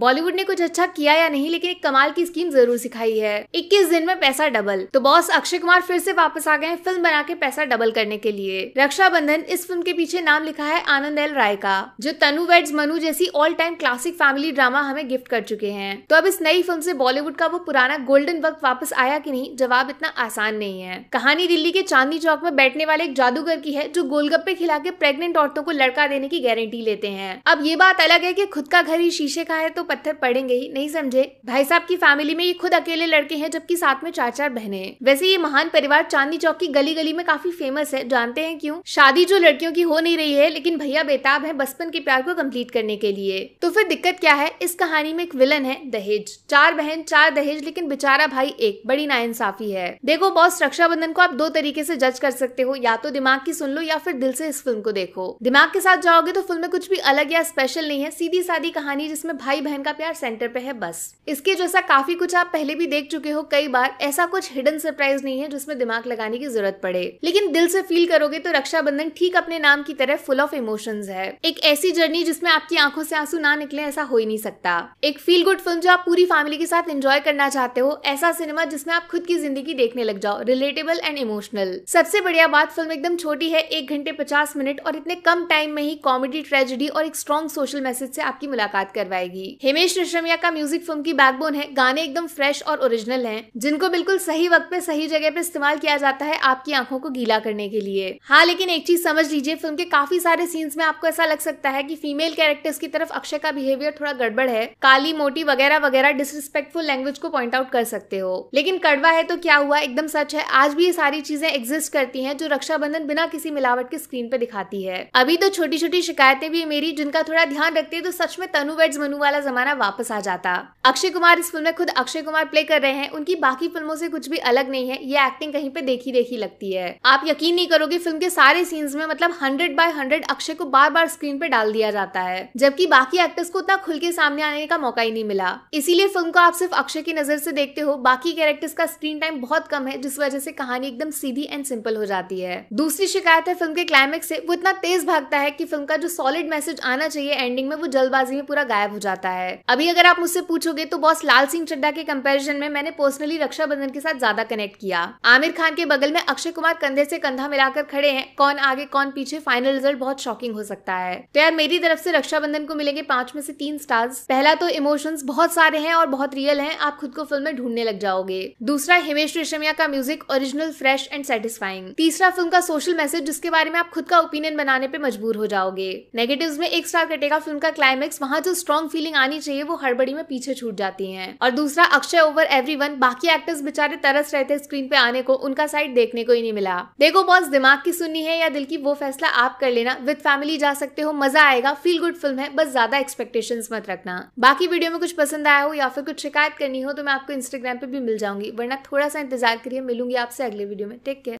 बॉलीवुड ने कुछ अच्छा किया या नहीं लेकिन एक कमाल की स्कीम जरूर सिखाई है 21 दिन में पैसा डबल तो बॉस अक्षय कुमार फिर से वापस आ गए हैं फिल्म बना के पैसा डबल करने के लिए रक्षाबंधन इस फिल्म के पीछे नाम लिखा है आनंद एल राय का जो तनु वेड मनु जैसी all time classic family drama हमें गिफ्ट कर चुके हैं तो अब इस नई फिल्म ऐसी बॉलीवुड का वो पुराना गोल्डन वक्त वापस आया की नहीं जवाब इतना आसान नहीं है कहानी दिल्ली के चांदनी चौक में बैठने वाले एक जादूगर की है जो गोलगप्पे खिला के प्रेगनेंट औरतों को लड़का देने की गारंटी लेते हैं अब ये बात अलग है की खुद का घर ही शीशे का है तो तो पत्थर पड़ेंगे ही नहीं समझे भाई साहब की फैमिली में ये खुद अकेले लड़के हैं जबकि साथ में चार चार बहने हैं वैसे ये महान परिवार चांदनी चौक की गली गली में काफी फेमस है जानते हैं क्यों शादी जो लड़कियों की हो नहीं रही है लेकिन भैया बेताब है बचपन के प्यार को कम्प्लीट करने के लिए तो फिर दिक्कत क्या है इस कहानी में एक विलन है दहेज चार बहन चार दहेज लेकिन बेचारा भाई एक बड़ी नाइंसाफी है देखो बॉस रक्षाबंधन को आप दो तरीके से जज कर सकते हो या तो दिमाग की सुन लो या फिर दिल से इस फिल्म को देखो दिमाग के साथ जाओगे तो फिल्म में कुछ भी अलग या स्पेशल नहीं है सीधी सादी कहानी जिसमें भाई बहन बहन का प्यार सेंटर पे है बस इसके जैसा काफी कुछ आप पहले भी देख चुके हो कई बार ऐसा कुछ हिडन सरप्राइज नहीं है जिसमें दिमाग लगाने की जरूरत पड़े लेकिन दिल से फील करोगे तो रक्षाबंधन ठीक अपने नाम की तरह फुल ऑफ इमोशन है एक ऐसी जर्नी जिसमें आपकी आंखों से आंसू ना निकले ऐसा हो ही नहीं सकता एक फील गुड फिल्म जो आप पूरी फैमिली के साथ एंजॉय करना चाहते हो ऐसा सिनेमा जिसमें आप खुद की जिंदगी देखने लग जाओ रिलेटेबल एंड इमोशनल सबसे बढ़िया बात फिल्म एकदम छोटी है एक घंटे पचास मिनट और इतने कम टाइम में ही कॉमेडी ट्रेजेडी और एक स्ट्रॉन्ग सोशल मैसेज से आपकी मुलाकात करवाएगी हेमेश रेशमिया का म्यूजिक फिल्म की बैकबोन है गाने एकदम फ्रेश और ओरिजिनल हैं जिनको बिल्कुल सही वक्त पे सही जगह पे इस्तेमाल किया जाता है आपकी आंखों को गीला करने के लिए हाँ लेकिन एक चीज समझ लीजिए फिल्म के काफी सारे सीन्स में आपको ऐसा लग सकता है की फीमेल कैरेक्टर्स की तरफ अक्षय का बिहेवियर थोड़ा गड़बड़ है काली मोटी वगैरह वगैरह डिसरिस्पेक्टफुल लैंग्वेज को पॉइंट आउट कर सकते हो लेकिन कड़वा है तो क्या हुआ एकदम सच है आज भी ये सारी चीजें एग्जिस्ट करती है जो रक्षाबंधन बिना किसी मिलावट के स्क्रीन पे दिखाती है अभी तो छोटी छोटी शिकायतें भी मेरी जिनका थोड़ा ध्यान रखती है तो सच में तनु वेड्स मनु वाला जमाना वापस आ जाता अक्षय कुमार इस फिल्म में खुद अक्षय कुमार प्ले कर रहे हैं उनकी बाकी फिल्मों से कुछ भी अलग नहीं है ये एक्टिंग कहीं पे देखी देखी लगती है आप यकीन नहीं करोगे फिल्म के सारे सीन्स में मतलब हंड्रेड बाय हंड्रेड अक्षय को बार बार स्क्रीन पे डाल दिया जाता है जबकि बाकी एक्टर्स को उतना खुल के सामने आने का मौका ही नहीं मिला इसीलिए फिल्म को आप सिर्फ अक्षय की नजर से देखते हो बाकी कैरेक्टर्स का स्क्रीन टाइम बहुत कम है जिस वजह से कहानी एकदम सीधी एंड सिंपल हो जाती है दूसरी शिकायत है फिल्म के क्लाइमेक्स से वो इतना तेज भागता है की फिल्म का जो सॉलिड मैसेज आना चाहिए एंडिंग में वो जल्दबाजी में पूरा गायब हो जाता है है अभी अगर आप मुझसे पूछोगे तो बॉस लाल सिंह चड्डा के कंपैरिजन में मैंने पर्सनली रक्षाबंधन के साथ ज्यादा कनेक्ट किया आमिर खान के बगल में अक्षय कुमार कंधे से कंधा मिलाकर खड़े हैं कौन आगे कौन पीछे फाइनल रिजल्ट बहुत शॉकिंग हो सकता है तो यार मेरी तरफ से रक्षाबंधन को मिलेंगे पांच में से तीन स्टार्स पहला तो इमोशंस बहुत सारे हैं और बहुत रियल हैं आप खुद को फिल्म में ढूंढने लग जाओगे दूसरा हिमेश रेशमिया का music original fresh and satisfying तीसरा फिल्म का सोशल मैसेज जिसके बारे में आप खुद का ओपिनियन बनाने पर मजबूर हो जाओगे नेगेटिव में एक स्टार कटेगा फिल्म का क्लाइमेक्स वहाँ जो स्ट्रॉन्ग फीलिंग आनी चाहिए वो हड़बड़ी में पीछे छूट जाती हैं और दूसरा अक्षय ओवर एवरी बाकी एक्टर्स बेचारे तरस रहे थे स्क्रीन पे आने को उनका साइड देखने को ही नहीं मिला देखो बॉस दिमाग की सुननी है या दिल की वो फैसला आप कर लेना विद फैमिली जा सकते हो मजा आएगा फील गुड फिल्म है बस ज्यादा एक्सपेक्टेशन मत रखना बाकी वीडियो में कुछ पसंद आया हो या फिर कुछ शिकायत करनी हो तो मैं आपको इंस्टाग्राम पे भी मिल जाऊंगी वरना थोड़ा सा इंतजार करिए मिलूंगी आपसे अगले वीडियो में टेक केयर